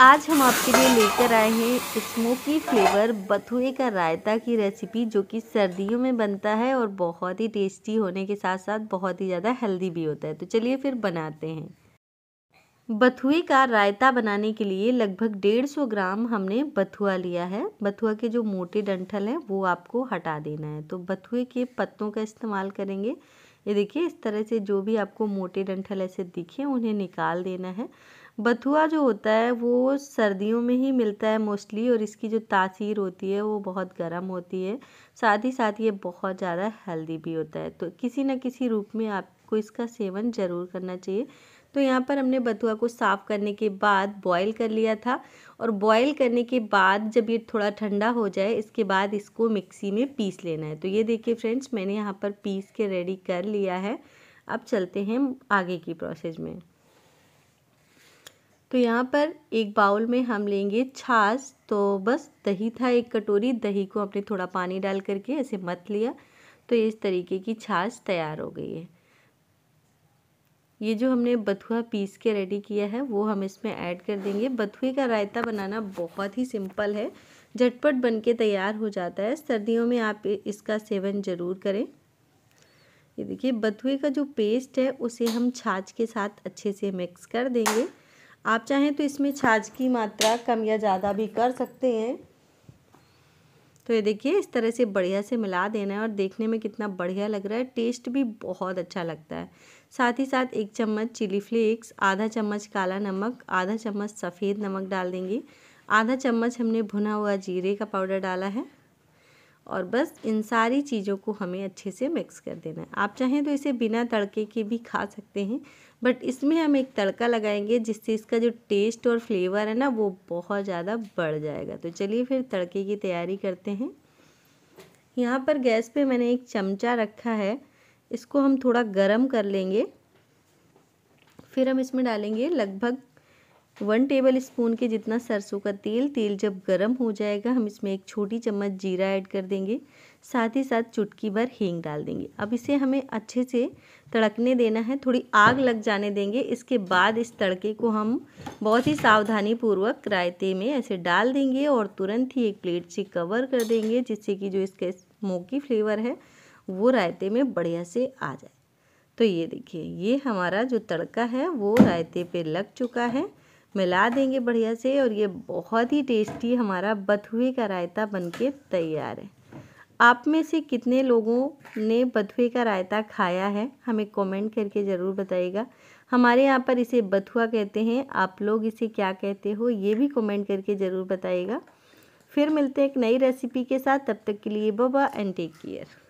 आज हम आपके लिए लेकर आए हैं स्मोकी फ्लेवर बथुए का रायता की रेसिपी जो कि सर्दियों में बनता है और बहुत ही टेस्टी होने के साथ साथ बहुत ही ज़्यादा हेल्दी भी होता है तो चलिए फिर बनाते हैं बथुए का रायता बनाने के लिए लगभग डेढ़ सौ ग्राम हमने बथुआ लिया है बथुआ के जो मोटे डंठल हैं वो आपको हटा देना है तो बथुए के पत्तों का इस्तेमाल करेंगे ये देखिए इस तरह से जो भी आपको मोटे डंठल ऐसे दिखे उन्हें निकाल देना है बथुआ जो होता है वो सर्दियों में ही मिलता है मोस्टली और इसकी जो तासीर होती है वो बहुत गर्म होती है साथ ही साथ ये बहुत ज़्यादा हेल्दी भी होता है तो किसी न किसी रूप में आपको इसका सेवन ज़रूर करना चाहिए तो यहाँ पर हमने बथुआ को साफ़ करने के बाद बॉईल कर लिया था और बॉईल करने के बाद जब ये थोड़ा ठंडा हो जाए इसके बाद इसको मिक्सी में पीस लेना है तो ये देखिए फ्रेंड्स मैंने यहाँ पर पीस के रेडी कर लिया है अब चलते हैं आगे की प्रोसेस में तो यहाँ पर एक बाउल में हम लेंगे छाछ तो बस दही था एक कटोरी दही को अपने थोड़ा पानी डाल करके ऐसे मत लिया तो इस तरीके की छाछ तैयार हो गई है ये जो हमने बथुआ पीस के रेडी किया है वो हम इसमें ऐड कर देंगे बथुए का रायता बनाना बहुत ही सिंपल है झटपट बन के तैयार हो जाता है सर्दियों में आप इसका सेवन ज़रूर करें ये देखिए बथुए का जो पेस्ट है उसे हम छाछ के साथ अच्छे से मिक्स कर देंगे आप चाहें तो इसमें छाछ की मात्रा कम या ज़्यादा भी कर सकते हैं तो ये देखिए इस तरह से बढ़िया से मिला देना है और देखने में कितना बढ़िया लग रहा है टेस्ट भी बहुत अच्छा लगता है साथ ही साथ एक चम्मच चिली फ्लेक्स आधा चम्मच काला नमक आधा चम्मच सफ़ेद नमक डाल देंगे आधा चम्मच हमने भुना हुआ जीरे का पाउडर डाला है और बस इन सारी चीज़ों को हमें अच्छे से मिक्स कर देना है आप चाहें तो इसे बिना तड़के के भी खा सकते हैं बट इसमें हम एक तड़का लगाएंगे जिससे इसका जो टेस्ट और फ्लेवर है ना वो बहुत ज़्यादा बढ़ जाएगा तो चलिए फिर तड़के की तैयारी करते हैं यहाँ पर गैस पे मैंने एक चमचा रखा है इसको हम थोड़ा गर्म कर लेंगे फिर हम इसमें डालेंगे लगभग वन टेबल स्पून के जितना सरसों का तेल तेल जब गर्म हो जाएगा हम इसमें एक छोटी चम्मच जीरा ऐड कर देंगे साथ ही साथ चुटकी भर हींग डाल देंगे अब इसे हमें अच्छे से तड़कने देना है थोड़ी आग लग जाने देंगे इसके बाद इस तड़के को हम बहुत ही सावधानी पूर्वक रायते में ऐसे डाल देंगे और तुरंत ही एक प्लेट से कवर कर देंगे जिससे कि जो इसका स्मोकी फ्लेवर है वो रायते में बढ़िया से आ जाए तो ये देखिए ये हमारा जो तड़का है वो रायते पर लग चुका है मिला देंगे बढ़िया से और ये बहुत ही टेस्टी हमारा बथुए का रायता बनके तैयार है आप में से कितने लोगों ने बथुए का रायता खाया है हमें कमेंट करके ज़रूर बताइएगा हमारे यहाँ पर इसे बथुआ कहते हैं आप लोग इसे क्या कहते हो ये भी कमेंट करके ज़रूर बताइएगा फिर मिलते हैं एक नई रेसिपी के साथ तब तक के लिए बाबा एंड टेक केयर